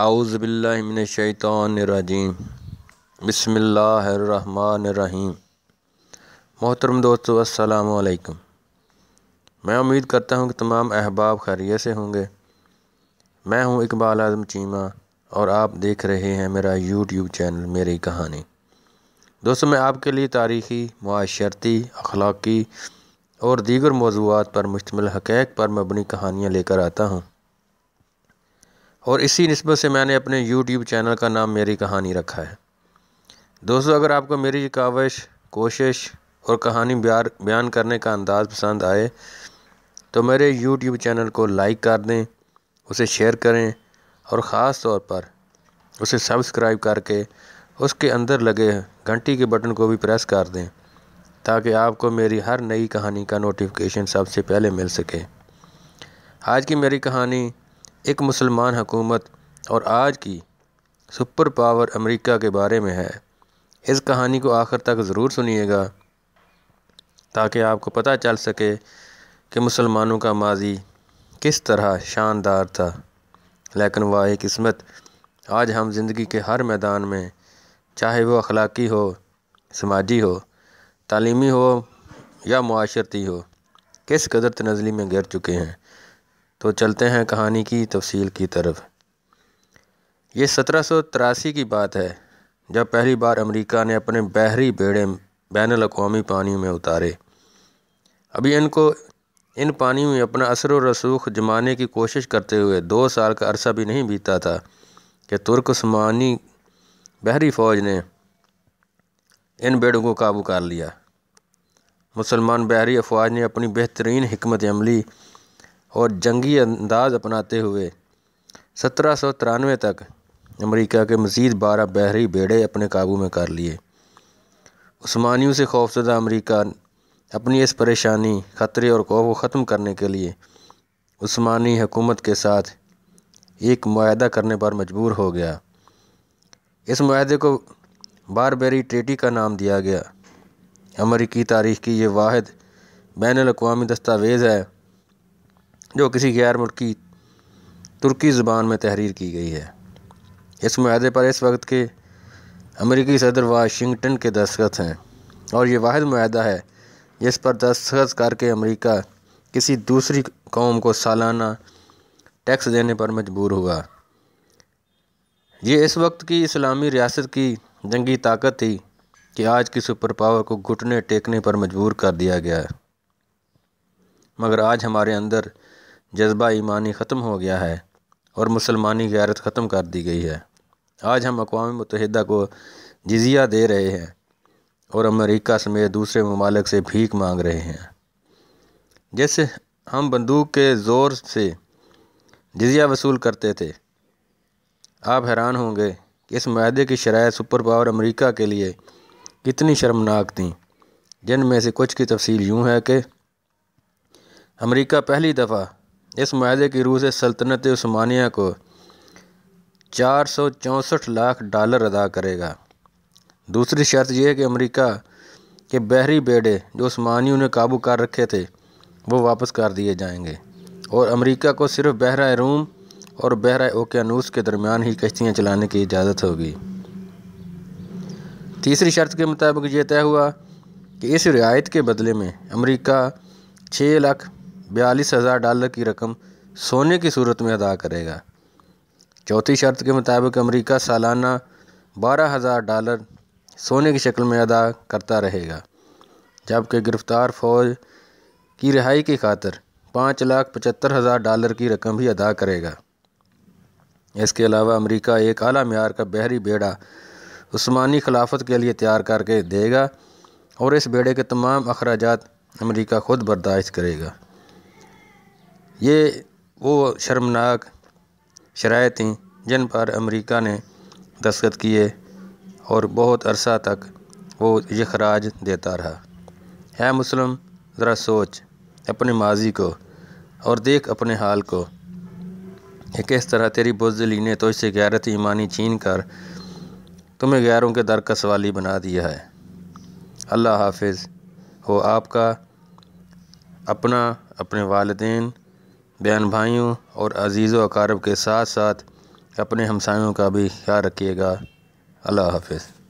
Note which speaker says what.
Speaker 1: आउज़बिल्लिमिनशैतरजीम बसमीम मोहतरम दोस्तों असलकम मैं उम्मीद करता हूँ कि तमाम अहबाब खैरियत से होंगे मैं हूँ इकबाल आजम चीमा और आप देख रहे हैं मेरा यूट्यूब चैनल मेरी कहानी दोस्तों मैं आपके लिए तारीखी माशरती अखलाक़ी और दीगर मौजूद पर मुश्तमिल हकैक पर मबनी कहानियाँ लेकर आता हूँ और इसी नस्बत से मैंने अपने यूट्यूब चैनल का नाम मेरी कहानी रखा है दोस्तों अगर आपको मेरी कावश कोशिश और कहानी बयान करने का अंदाज़ पसंद आए तो मेरे यूट्यूब चैनल को लाइक कर दें उसे शेयर करें और ख़ास तौर पर उसे सब्सक्राइब करके उसके अंदर लगे घंटी के बटन को भी प्रेस कर दें ताकि आपको मेरी हर नई कहानी का नोटिफिकेशन सबसे पहले मिल सके आज की मेरी कहानी एक मुसलमान हकूमत और आज की सुपर पावर अमेरिका के बारे में है इस कहानी को आखिर तक ज़रूर सुनिएगा ताकि आपको पता चल सके कि मुसलमानों का माजी किस तरह शानदार था लेकिन वाह किस्मत आज हम ज़िंदगी के हर मैदान में चाहे वो अखलाकी हो समाजी हो तालीमी हो या माशरती हो किस कदर तनजली में गिर चुके हैं तो चलते हैं कहानी की तफसील की तरफ ये सत्रह की बात है जब पहली बार अमेरिका ने अपने बहरी बेड़े बैन अवी पानी में उतारे अभी इनको इन पानी में अपना असर व रसूख जमाने की कोशिश करते हुए दो साल का अरसा भी नहीं बीता था कि तुर्क उस्मानी बहरी फ़ौज ने इन बेड़ों को काबू कर लिया मुसलमान बहरी अफवाज ने अपनी बेहतरीन हमत अमली और जंगी अंदाज अपनाते हुए सत्रह सौ तिरानवे तक अमेरिका के मज़ीद बारह बहरी बेड़े अपने काबू में कर लिए उस्मानियों से खौफजदा अमेरिका अपनी इस परेशानी ख़तरे और खौफ को ख़त्म करने के लिए उस्मानी हुकूमत के साथ एक माहा करने पर मजबूर हो गया इस माहे को बारबेरी ट्रेटी का नाम दिया गया अमरीकी तारीख़ की ये वाद बैन अवी दस्तावेज़ है जो किसी गैर मुल्की तुर्की ज़बान में तहरीर की गई है इस माहे पर इस वक्त के अमरीकी सदर वाशिंगटन के दस्तखत हैं और ये वाद माहा है जिस पर दस्तखत करके अमरीका किसी दूसरी कौम को सालाना टैक्स देने पर मजबूर हुआ ये इस वक्त की इस्लामी रियासत की जंगी ताकत थी कि आज की सुपर पावर को घुटने टेकने पर मजबूर कर दिया गया है मगर आज हमारे अंदर जज्बा ईमानी ख़त्म हो गया है और मुसलमानी गैरत ख़त्म कर दी गई है आज हम अकवा मतहद को जजिया दे रहे हैं और अमेरिका समेत दूसरे ममालक से भीख मांग रहे हैं जैसे हम बंदूक के ज़ोर से जजिया वसूल करते थे आप हैरान होंगे कि इस माहे की शराय सुपर पावर अमेरिका के लिए कितनी शर्मनाक थी जिनमें से कुछ की तफसील यूँ है कि अमेरिका पहली दफ़ा इस माहे की रूह से सल्तनत स्मानिया को चार सौ चौंसठ लाख डॉलर अदा करेगा दूसरी शर्त यह है कि अमेरिका के बहरी बेड़े जो स्मानियों ने काबू कर रखे थे वो वापस कर दिए जाएंगे और अमेरिका को सिर्फ बहरा रूम और बहरा ओकेानूस के दरमियान ही कश्तियाँ चलाने की इजाज़त होगी तीसरी शर्त के मुताबिक ये तय हुआ कि इस रियायत के बदले में अमेरिका छः लाख बयालीस हज़ार डॉलर की रकम सोने की सूरत में अदा करेगा चौथी शर्त के मुताबिक अमेरिका सालाना बारह हज़ार डॉलर सोने की शक्ल में अदा करता रहेगा जबकि गिरफ़्तार फौज की रिहाई की खातर पाँच लाख पचहत्तर हज़ार डॉलर की रकम भी अदा करेगा इसके अलावा अमेरिका एक अली मैार का बहरी बेड़ा उस्मानी खिलाफत के लिए तैयार करके देगा और इस बेड़े के तमाम अखराज अमेरिका ख़ुद बर्दाश्त करेगा ये वो शर्मनाक शराय थीं जिन पर अमेरिका ने दस्तखत किए और बहुत अरसा तक वो यखराज देता रहा है मुस्लिम ज़रा सोच अपने माजी को और देख अपने हाल को कि किस तरह तेरी बुजली ने तो इसे गैरत ईमानी छीन कर तुम्हें गैरों के दर का सवाली बना दिया है अल्लाह हाफिज़ हो आपका अपना अपने वालदेन बहन भाइयों और अजीज़ अकारब के साथ साथ अपने हमसायों का भी ख्याल रखिएगा अल्लाह हाफिज़